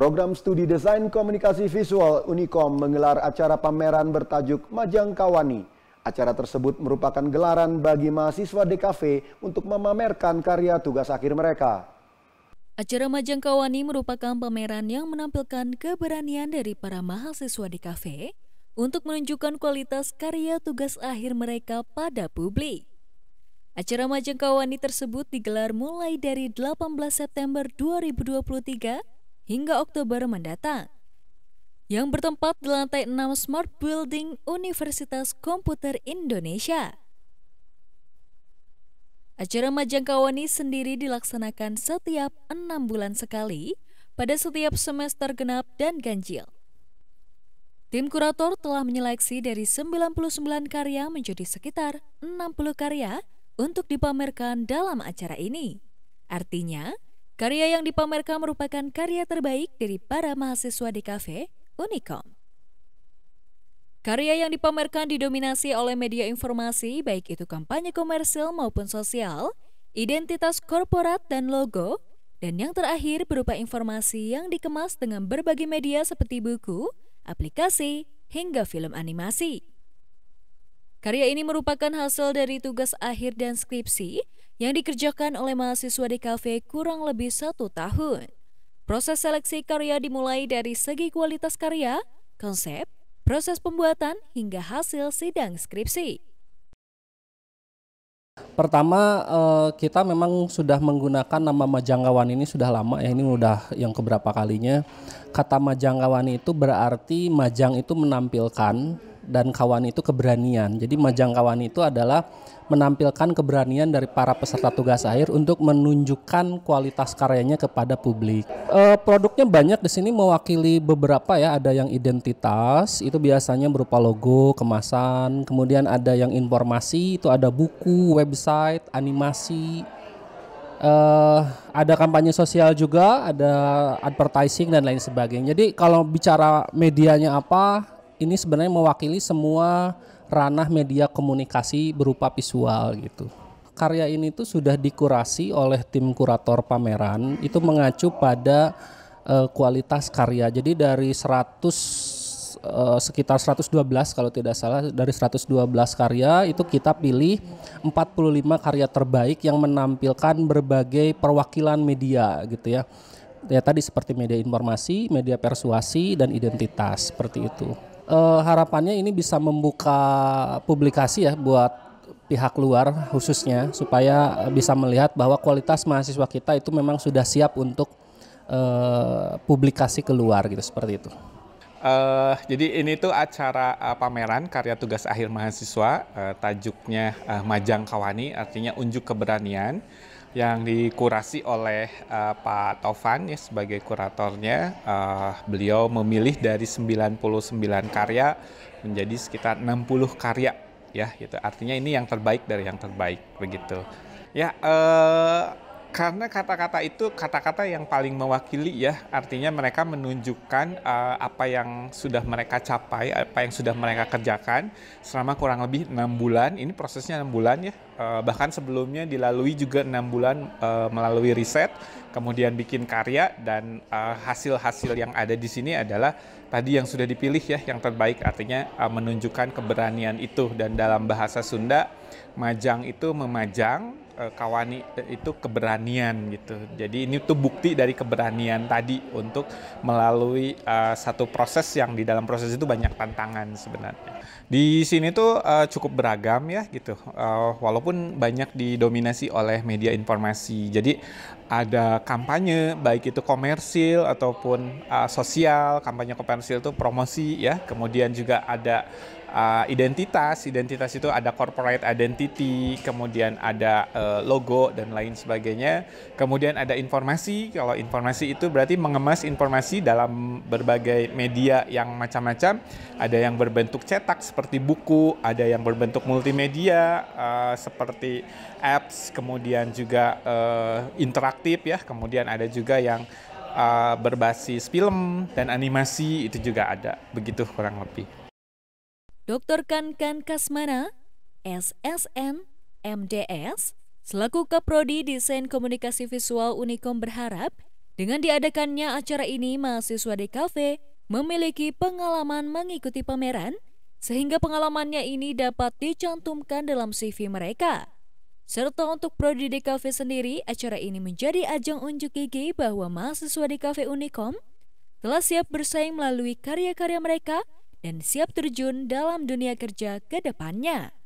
Program Studi Desain Komunikasi Visual Unikom menggelar acara pameran bertajuk Majang Kawani. Acara tersebut merupakan gelaran bagi mahasiswa DKV untuk memamerkan karya tugas akhir mereka. Acara Majang Kawani merupakan pameran yang menampilkan keberanian dari para mahasiswa DKV untuk menunjukkan kualitas karya tugas akhir mereka pada publik. Acara Majang Kawani tersebut digelar mulai dari 18 September 2023 hingga Oktober mendatang yang bertempat di lantai 6 Smart Building Universitas Komputer Indonesia. Acara Majang Kawani sendiri dilaksanakan setiap enam bulan sekali pada setiap semester genap dan ganjil. Tim kurator telah menyeleksi dari 99 karya menjadi sekitar 60 karya untuk dipamerkan dalam acara ini. Artinya, Karya yang dipamerkan merupakan karya terbaik dari para mahasiswa di kafe Unicom. Karya yang dipamerkan didominasi oleh media informasi, baik itu kampanye komersil maupun sosial, identitas korporat dan logo, dan yang terakhir berupa informasi yang dikemas dengan berbagai media seperti buku, aplikasi, hingga film animasi. Karya ini merupakan hasil dari tugas akhir dan skripsi yang dikerjakan oleh mahasiswa di kafe kurang lebih satu tahun. Proses seleksi karya dimulai dari segi kualitas karya, konsep, proses pembuatan, hingga hasil sidang skripsi. Pertama eh, kita memang sudah menggunakan nama majangkawan ini sudah lama ya ini udah yang keberapa kalinya. Kata majangkawan itu berarti majang itu menampilkan dan kawan itu keberanian. Jadi majang kawan itu adalah menampilkan keberanian dari para peserta tugas akhir untuk menunjukkan kualitas karyanya kepada publik. E, produknya banyak di sini mewakili beberapa ya, ada yang identitas itu biasanya berupa logo, kemasan, kemudian ada yang informasi itu ada buku, website, animasi, uh, ada kampanye sosial juga, ada advertising dan lain sebagainya. Jadi kalau bicara medianya apa, ini sebenarnya mewakili semua ranah media komunikasi berupa visual gitu. Karya ini tuh sudah dikurasi oleh tim kurator pameran itu mengacu pada uh, kualitas karya. Jadi dari 100 eh, sekitar 112 kalau tidak salah dari 112 karya itu kita pilih 45 karya terbaik yang menampilkan berbagai perwakilan media gitu ya. Ya tadi seperti media informasi, media persuasi dan identitas seperti itu uh, harapannya ini bisa membuka publikasi ya buat pihak luar khususnya supaya bisa melihat bahwa kualitas mahasiswa kita itu memang sudah siap untuk uh, publikasi keluar gitu seperti itu. Uh, jadi ini tuh acara uh, pameran karya tugas akhir mahasiswa uh, tajuknya uh, Majang Kawani artinya unjuk keberanian yang dikurasi oleh uh, Pak Tovan ya sebagai kuratornya. Uh, beliau memilih dari 99 karya menjadi sekitar 60 karya ya gitu. Artinya ini yang terbaik dari yang terbaik begitu. Ya uh, karena kata-kata itu kata-kata yang paling mewakili ya artinya mereka menunjukkan uh, apa yang sudah mereka capai apa yang sudah mereka kerjakan selama kurang lebih enam bulan ini prosesnya enam bulan ya uh, bahkan sebelumnya dilalui juga enam bulan uh, melalui riset kemudian bikin karya dan hasil-hasil uh, yang ada di sini adalah tadi yang sudah dipilih ya yang terbaik artinya uh, menunjukkan keberanian itu dan dalam bahasa Sunda Majang itu memajang, e, kawani e, itu keberanian gitu. Jadi ini tuh bukti dari keberanian tadi untuk melalui uh, satu proses yang di dalam proses itu banyak tantangan sebenarnya. Di sini tuh uh, cukup beragam ya gitu. Uh, walaupun banyak didominasi oleh media informasi. Jadi ada kampanye baik itu komersil ataupun uh, sosial. Kampanye komersil itu promosi ya. Kemudian juga ada uh, identitas. Identitas itu ada corporate identity, kemudian ada uh, logo dan lain sebagainya. Kemudian ada informasi. Kalau informasi itu berarti mengemas informasi dalam berbagai media yang macam-macam. Ada yang berbentuk cetak seperti buku, ada yang berbentuk multimedia uh, seperti apps, kemudian juga uh, interaktif ya. Kemudian ada juga yang Uh, berbasis film dan animasi itu juga ada begitu kurang lebih. Dr. Kankan Kasmana, SSN, MDS, selaku Kaprodi Desain Komunikasi Visual Unikom berharap dengan diadakannya acara ini mahasiswa DKV memiliki pengalaman mengikuti pameran sehingga pengalamannya ini dapat dicantumkan dalam CV mereka. Serta untuk Prodi DKV sendiri, acara ini menjadi ajang unjuk gigi bahwa mahasiswa DKV Unikom telah siap bersaing melalui karya-karya mereka dan siap terjun dalam dunia kerja ke depannya.